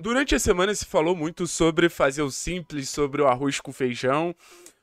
Durante a semana se falou muito sobre fazer o simples, sobre o arroz com feijão.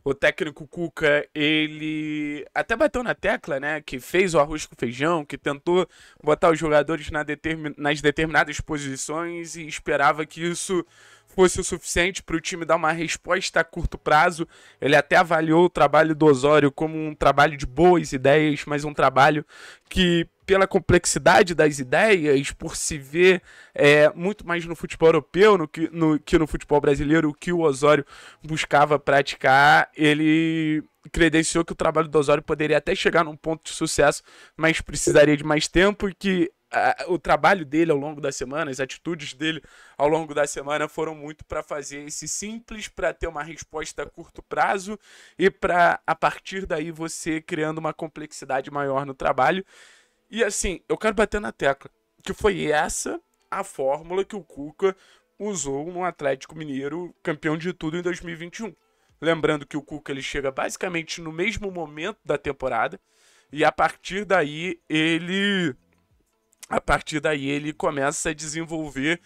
O técnico Cuca, ele até bateu na tecla, né? Que fez o arroz com feijão, que tentou botar os jogadores na determin... nas determinadas posições e esperava que isso fosse o suficiente para o time dar uma resposta a curto prazo. Ele até avaliou o trabalho do Osório como um trabalho de boas ideias, mas um trabalho que pela complexidade das ideias, por se ver é, muito mais no futebol europeu no que, no, que no futebol brasileiro, o que o Osório buscava praticar, ele credenciou que o trabalho do Osório poderia até chegar num ponto de sucesso, mas precisaria de mais tempo e que o trabalho dele ao longo da semana, as atitudes dele ao longo da semana foram muito para fazer esse simples, para ter uma resposta a curto prazo e para a partir daí você criando uma complexidade maior no trabalho. E assim, eu quero bater na tecla que foi essa a fórmula que o Cuca usou no Atlético Mineiro, campeão de tudo em 2021. Lembrando que o Cuca ele chega basicamente no mesmo momento da temporada e a partir daí ele a partir daí ele começa a desenvolver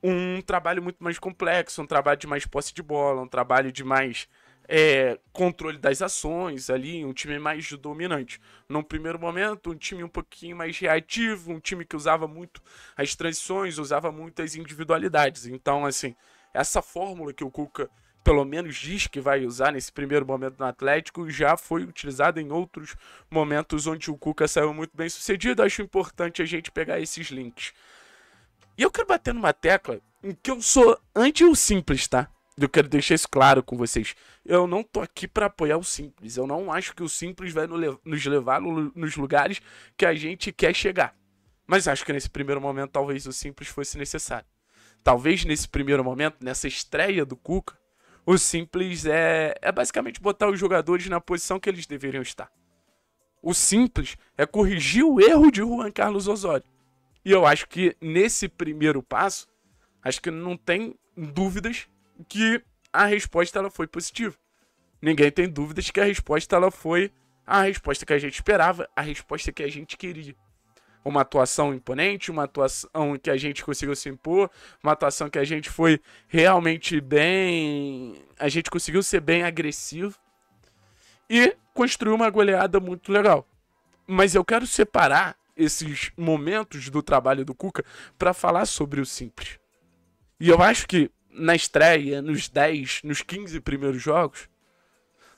um trabalho muito mais complexo, um trabalho de mais posse de bola, um trabalho de mais é, controle das ações ali, um time mais dominante. Num primeiro momento, um time um pouquinho mais reativo, um time que usava muito as transições, usava muitas individualidades. Então, assim, essa fórmula que o Cuca pelo menos diz que vai usar nesse primeiro momento no Atlético, já foi utilizada em outros momentos onde o Cuca saiu muito bem sucedido. Acho importante a gente pegar esses links. E eu quero bater numa tecla em que eu sou anti o simples, tá? eu quero deixar isso claro com vocês. Eu não tô aqui para apoiar o simples. Eu não acho que o simples vai nos levar nos lugares que a gente quer chegar. Mas acho que nesse primeiro momento talvez o simples fosse necessário. Talvez nesse primeiro momento, nessa estreia do Cuca, o simples é, é basicamente botar os jogadores na posição que eles deveriam estar. O simples é corrigir o erro de Juan Carlos Osório. E eu acho que nesse primeiro passo, acho que não tem dúvidas que a resposta ela foi positiva. Ninguém tem dúvidas que a resposta ela foi a resposta que a gente esperava, a resposta que a gente queria. Uma atuação imponente, uma atuação que a gente conseguiu se impor, uma atuação que a gente foi realmente bem. A gente conseguiu ser bem agressivo e construiu uma goleada muito legal. Mas eu quero separar esses momentos do trabalho do Cuca para falar sobre o simples. E eu acho que na estreia, nos 10, nos 15 primeiros jogos.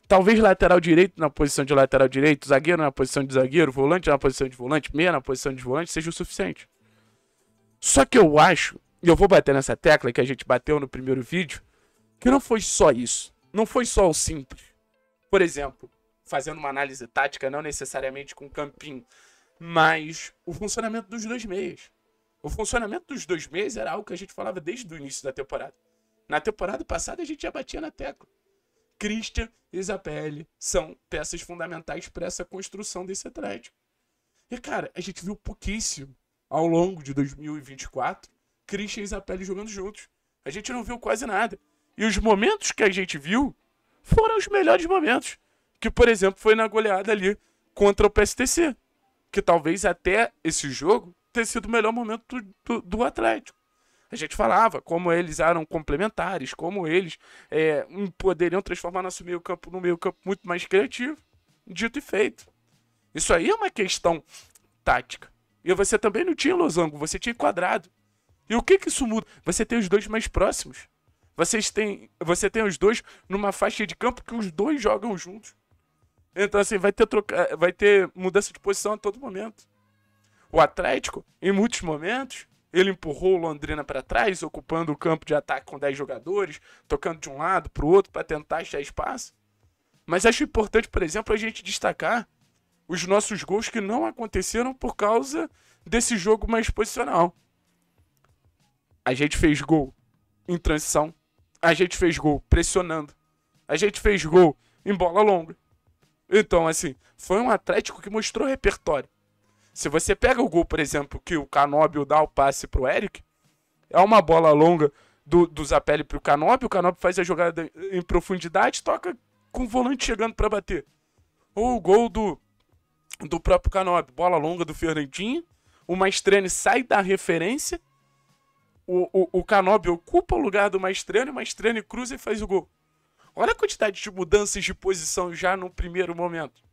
Talvez lateral direito na posição de lateral direito, zagueiro na posição de zagueiro, volante na posição de volante, meia na posição de volante, seja o suficiente. Só que eu acho, e eu vou bater nessa tecla que a gente bateu no primeiro vídeo, que não foi só isso. Não foi só o simples. Por exemplo, fazendo uma análise tática, não necessariamente com campinho, mas o funcionamento dos dois meias. O funcionamento dos dois meias era algo que a gente falava desde o início da temporada. Na temporada passada a gente já batia na tecla. Christian e Isabelle são peças fundamentais para essa construção desse Atlético. E, cara, a gente viu pouquíssimo ao longo de 2024 Christian e Isabelle jogando juntos. A gente não viu quase nada. E os momentos que a gente viu foram os melhores momentos. Que, por exemplo, foi na goleada ali contra o PSTC. Que talvez até esse jogo tenha sido o melhor momento do, do, do Atlético. A gente falava como eles eram complementares, como eles é, poderiam transformar nosso meio campo num meio campo muito mais criativo. Dito e feito. Isso aí é uma questão tática. E você também não tinha losango, você tinha quadrado. E o que que isso muda? Você tem os dois mais próximos. Vocês têm, você tem os dois numa faixa de campo que os dois jogam juntos. Então assim, vai ter troca, vai ter mudança de posição a todo momento. O Atlético, em muitos momentos, ele empurrou o Londrina para trás, ocupando o campo de ataque com 10 jogadores, tocando de um lado para o outro para tentar achar espaço. Mas acho importante, por exemplo, a gente destacar os nossos gols que não aconteceram por causa desse jogo mais posicional. A gente fez gol em transição, a gente fez gol pressionando, a gente fez gol em bola longa. Então, assim, foi um Atlético que mostrou repertório. Se você pega o gol, por exemplo, que o Canóbio dá o passe pro Eric, é uma bola longa do, do Zapelli pro Canóbio, o Canóbio faz a jogada em profundidade, toca com o volante chegando para bater. Ou o gol do, do próprio Canóbio, bola longa do Fernandinho, o Maestrani sai da referência, o, o, o Canóbio ocupa o lugar do Maestrani, o Maestrani cruza e faz o gol. Olha a quantidade de mudanças de posição já no primeiro momento.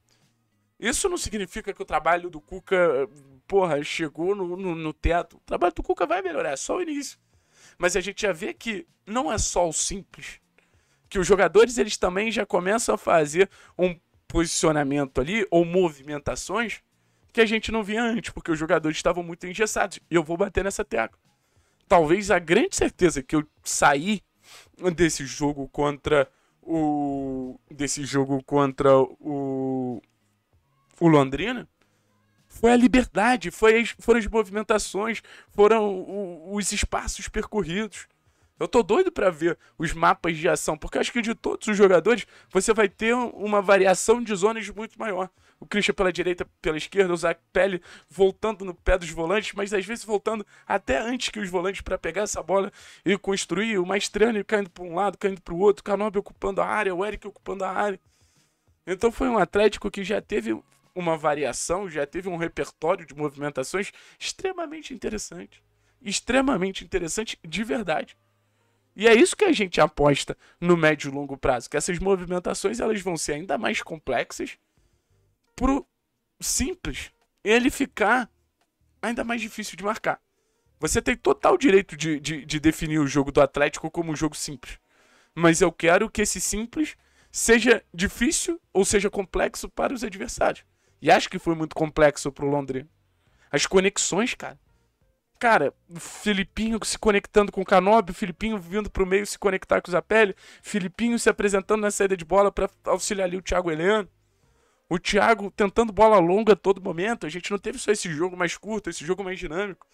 Isso não significa que o trabalho do Cuca, porra, chegou no, no, no teto. O trabalho do Cuca vai melhorar, é só o início. Mas a gente já vê que não é só o simples. Que os jogadores eles também já começam a fazer um posicionamento ali, ou movimentações, que a gente não via antes, porque os jogadores estavam muito engessados. E eu vou bater nessa tecla. Talvez a grande certeza que eu saí desse jogo contra o. desse jogo contra o o Londrina, foi a liberdade, foi as, foram as movimentações, foram o, os espaços percorridos. Eu tô doido para ver os mapas de ação, porque acho que de todos os jogadores você vai ter uma variação de zonas muito maior. O Christian pela direita, pela esquerda, o Zac Pele voltando no pé dos volantes, mas às vezes voltando até antes que os volantes para pegar essa bola e construir. O Maestrani caindo para um lado, caindo para o outro, o Canobi ocupando a área, o Eric ocupando a área. Então foi um Atlético que já teve uma variação, já teve um repertório de movimentações extremamente interessante. Extremamente interessante de verdade. E é isso que a gente aposta no médio e longo prazo, que essas movimentações elas vão ser ainda mais complexas pro simples ele ficar ainda mais difícil de marcar. Você tem total direito de, de, de definir o jogo do Atlético como um jogo simples. Mas eu quero que esse simples seja difícil ou seja complexo para os adversários. E acho que foi muito complexo pro Londrina. As conexões, cara. Cara, o Filipinho se conectando com o Canob, o Filipinho vindo pro meio se conectar com o Zapelli, Filipinho se apresentando na saída de bola para auxiliar ali o Thiago Heleno. O Thiago tentando bola longa a todo momento. A gente não teve só esse jogo mais curto, esse jogo mais dinâmico.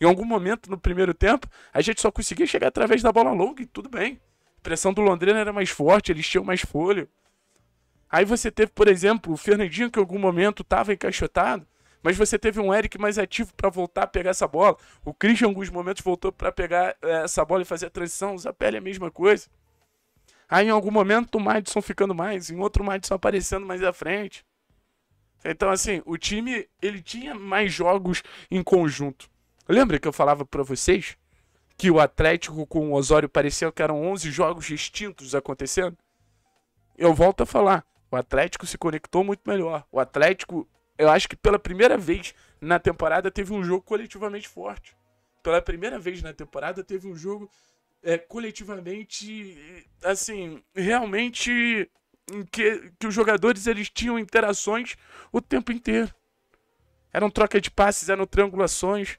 Em algum momento no primeiro tempo, a gente só conseguia chegar através da bola longa e tudo bem. A pressão do Londrina era mais forte, eles tinham mais folha. Aí você teve, por exemplo, o Fernandinho que em algum momento estava encaixotado, mas você teve um Eric mais ativo para voltar a pegar essa bola. O Christian, em alguns momentos, voltou para pegar eh, essa bola e fazer a transição. O Zapelli é a mesma coisa. Aí, em algum momento, o Madison ficando mais, em outro, o Madison aparecendo mais à frente. Então, assim, o time ele tinha mais jogos em conjunto. Lembra que eu falava para vocês que o Atlético com o Osório parecia que eram 11 jogos distintos acontecendo? Eu volto a falar. O Atlético se conectou muito melhor. O Atlético, eu acho que pela primeira vez na temporada teve um jogo coletivamente forte. Pela primeira vez na temporada teve um jogo é, coletivamente, assim, realmente que, que os jogadores eles tinham interações o tempo inteiro. Eram troca de passes, eram triangulações.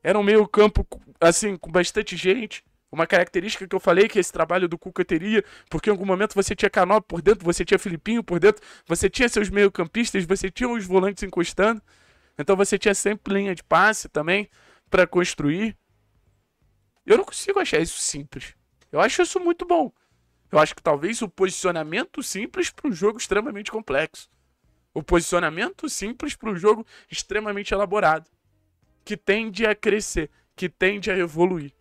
Era um meio campo, assim, com bastante gente. Uma característica que eu falei que esse trabalho do Cuca teria, porque em algum momento você tinha Canop por dentro, você tinha Filipinho por dentro, você tinha seus meio-campistas, você tinha os volantes encostando. Então você tinha sempre linha de passe também para construir. Eu não consigo achar isso simples. Eu acho isso muito bom. Eu acho que talvez o posicionamento simples para um jogo extremamente complexo. O posicionamento simples para um jogo extremamente elaborado. Que tende a crescer, que tende a evoluir.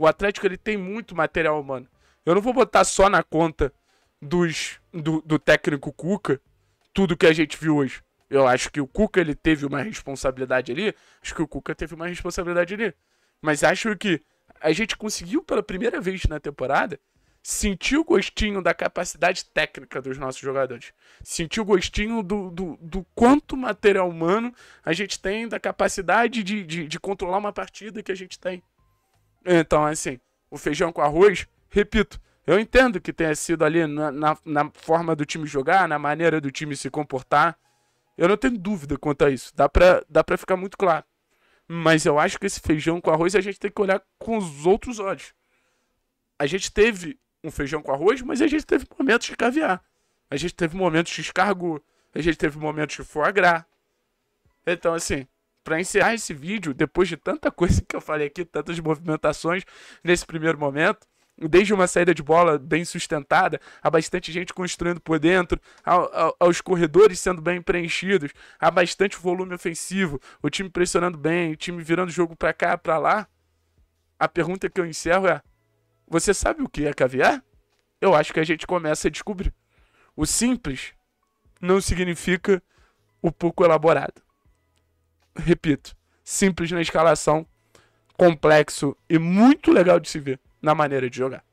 O Atlético ele tem muito material humano. Eu não vou botar só na conta dos do, do técnico Cuca tudo que a gente viu hoje. Eu acho que o Cuca ele teve uma responsabilidade ali. Acho que o Cuca teve uma responsabilidade ali. Mas acho que a gente conseguiu pela primeira vez na temporada sentir o gostinho da capacidade técnica dos nossos jogadores. Sentir o gostinho do, do, do quanto material humano a gente tem, da capacidade de, de, de controlar uma partida que a gente tem. Então, assim, o feijão com arroz, repito, eu entendo que tenha sido ali na, na, na, forma do time jogar, na maneira do time se comportar. Eu não tenho dúvida quanto a isso. Dá pra, dá pra ficar muito claro. Mas eu acho que esse feijão com arroz a gente tem que olhar com os outros olhos. A gente teve um feijão com arroz, mas a gente teve momentos de caviar. A gente teve momentos de escargot. A gente teve momentos de foie gras. Então, assim, para encerrar esse vídeo, depois de tanta coisa que eu falei aqui, tantas movimentações nesse primeiro momento, desde uma saída de bola bem sustentada, há bastante gente construindo por dentro, aos corredores sendo bem preenchidos, há bastante volume ofensivo, o time pressionando bem, o time virando o jogo para cá, para lá. A pergunta que eu encerro é: você sabe o que é caviar? Eu acho que a gente começa a descobrir. O simples não significa o pouco elaborado repito, simples na escalação, complexo e muito legal de se ver na maneira de jogar.